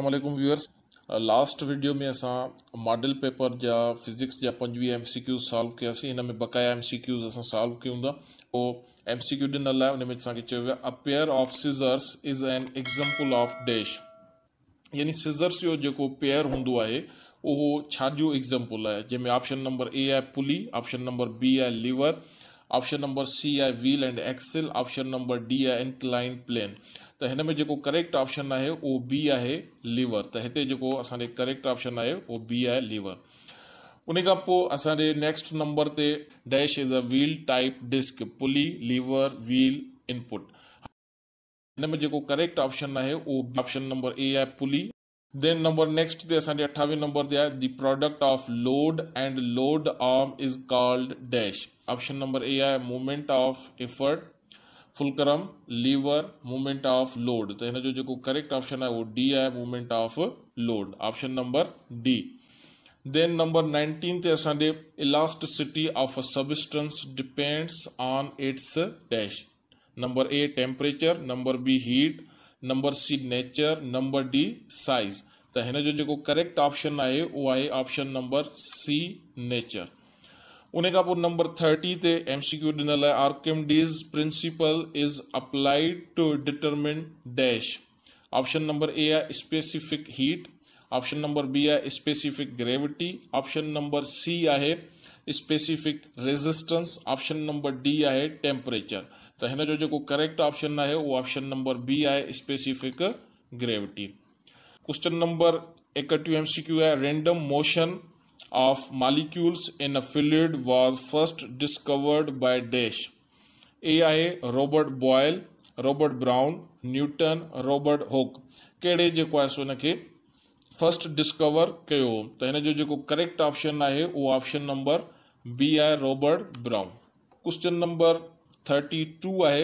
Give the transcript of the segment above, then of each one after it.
viewers last video में असा model paper जा physics M C Qs solve कयासीं इन में बक़ाया M C Qs solve solve क्यों वो एम सी क्यू हुन है असांखे चयो a pair of scissors is an example of dash यानी सिज़र्स जो जो पेयर हों आहे उहो छाजो एक्ज़ाम्पल ऑप्शन नंबर ए है पुली ऑप्शन नंबर बी है लीवर ऑप्शन नंबर सी आहे wheel and axle option number D आहे इनक्लाइन प्लेन त तो हिन में जेको करेक्ट ऑप्शन आहे उहो बी आहे लीवर त तो हिते जेको असांजे करेक्ट ऑप्शन आहे उहो बी आहे लीवर उन खां पोइ असांजे नेक्स्ट नंबर ते dash is a wheel type disc pulley lever wheel input हिन में जेको करेक्ट ऑप्शन आहे उहो ऑप्शन नंबर ए आहे पुली देन नंबर नेक्स्ट से असांजे अठावी नंबर दिया the product of load and load arm is called dash option number A आहे movement of effort fulcrum lever movement of load तो हिन जो करेक्ट ऑप्शन आहे उहो डी आहे movement of load option number D then number nineteen ते असांजे elasticity of a substance depends on its dash number A temperature number B heat number C nature number D size तो है ना जो जो करेक्ट ऑप्शन आए वो आए ऑप्शन नंबर सी नेचर उन्हें का नंबर थर्टी ते एम सी क्यू ॾिनल आहे principle is applied to determine dash option number A आहे specific heat option number B है specific gravity option number C है specific resistance option number D आहे temperature त हिन जो जेको करेक्ट ऑप्शन आहे उहो ऑप्शन नंबर बी आहे स्पेसिफिक ग्रेविटी क्वेश्चन नंबर एकटीह एम सी क्यू आहे random motion of molecules in a fluid was first discovered by dash A आहे Robert Boyle Robert Brown Newton Robert Hooke कहिड़े जेको आहे सो हिन खे फर्स्ट डिस्कवर कयो त हिन जो जेको करेक्ट ऑप्शन आहे उहो ऑप्शन नंबर बी आहे Robert Brown question number thirty two आहे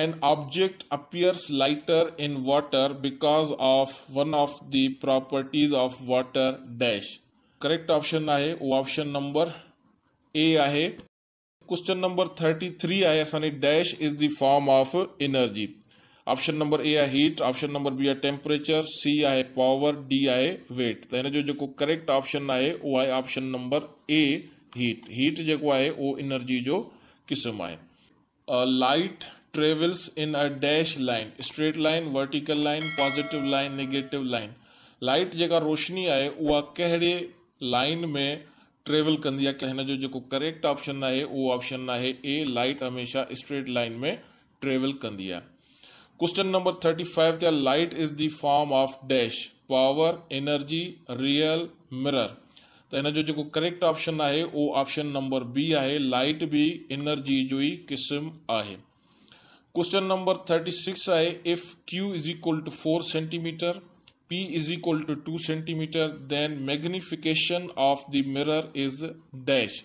an object appears lighter in water because of one of the properties of water dash correct option आहे उहो ऑप्शन नंबर ए आहे question number thirty three आहे असांजी dash is the form of energy option number A आहे heat option number B आहे temperature C आहे power D आहे wait त हिन जो जेको करेक्ट ऑप्शन आहे उहो आहे option number A heat heat जेको आहे उहो एनर्जी जो क़िस्म आहे light travels in a dash line straight line vertical line positive line negative line light जेका रोशनी आहे उहा कहिड़े लाइन में ट्रेवल कंदी आहे हिन जो जेको करेक्ट ऑप्शन आहे उहो ऑप्शन आहे ए लाइट हमेशह स्ट्रेट लाइन में ट्रेवल कंदी आहे क्वेश्चन नंबर थर्टी फाइव क्या light is the form of dash power energy real mirror त हिन जो जेको करेक्ट ऑप्शन आहे उहो ऑप्शन नंबर बी आहे लाइट बि एनर्जी जो ई क़िस्म आहे क्वेश्चन नंबर थर्टी सिक्स आहे if Q is equal to four centimeter P is equal to two centimeter then magnification of the mirror is dash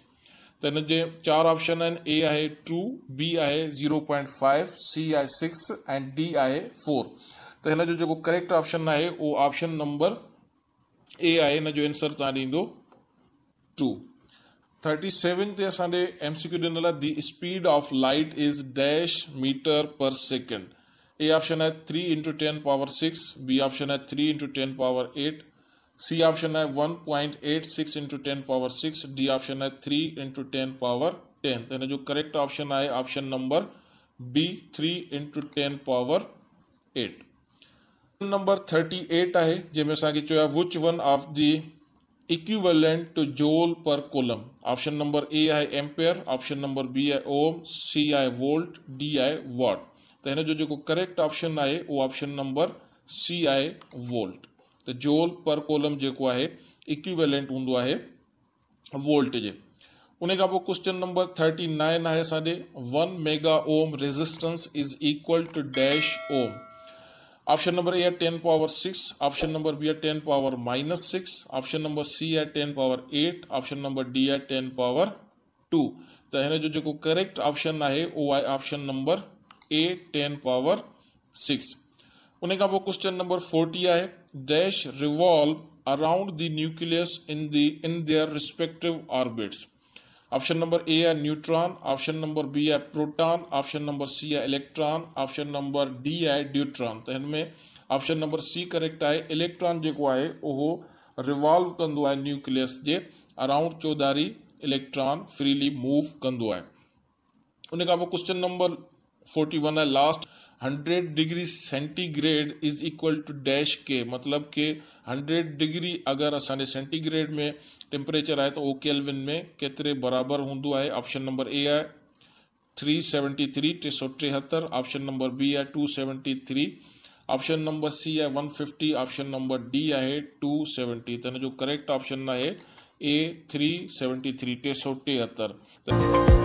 तो जे चार ऑप्शन आहिनि ए आहे टू बी आहे ज़ीरो पॉइंट फाइव सी आहे six and D आहे four त हिन जो जेको करेक्ट ऑप्शन आहे उहो ऑप्शन नंबर ए आहे हिन जो एंसर तव्हां ॾींदो टू थर्टी सेवन ते असांजे एम सी क्यू ॾिनल आहे the speed of light is dash meter per second A option है three into ten power six B option है three into ten power eight C option है one point eight six into ten power six D option है three into ten power ten यानी जो correct option आए option number B three into ten power eight number thirty eight है जैमें असा चयो which one of the equivalent to joule per kolam option number A है ampere option number B है ओम सी आहे वोल्ट डी आहे वॉट तो हिन जो करेक्ट ऑप्शन है वो ऑप्शन नंबर सी आए वोल्ट तो जोल पर कॉलम जो है इक्विवेलेंट हों आहे वोल्ट जे क्वेश्चन नंबर थर्टी नाइन है असांजे one mega ohm resistance is equal to dash ohm option number A है ten power six option number B है ten power minus six option number C है ten power eight option number D है ten power two तो इन जो जेको correct option है वो है option number A ten power six उन क्वेश्चन नंबर फोर्टी है dash revolve around the nucleus in the in their respective orbits option number A है न्यूट्रॉन ऑप्शन नंबर बी है प्रोटॉन ऑप्शन नंबर सी है electron option number D है deuteron तो इनमें option number C correct है electron जो है वह रिवॉल्व कह न्यूक्लियस के अराउंड चौधारी इलेक्ट्रॉन फ्रीली मूव कंदो उन क्वेश्चन नंबर फोर्टी वन है last hundred degree centigrade is equal to dash के मतलब के हंड्रेड डिग्री अगर असांजे सेंटीग्रेड में टेम्परेचर आहे तो ओ केल्विन में केतरे बराबर हों ऑप्शन नंबर ए आहे थ्री सेवनटी थ्री टे सौ टेहतरि ऑप्शन नंबर बी है two seventy three option number C है one fifty option number D है टू सेवेंटी त जो करेक्ट ऑप्शन है ए थ्री सेवनटी थ्री टे सौ टेहतरि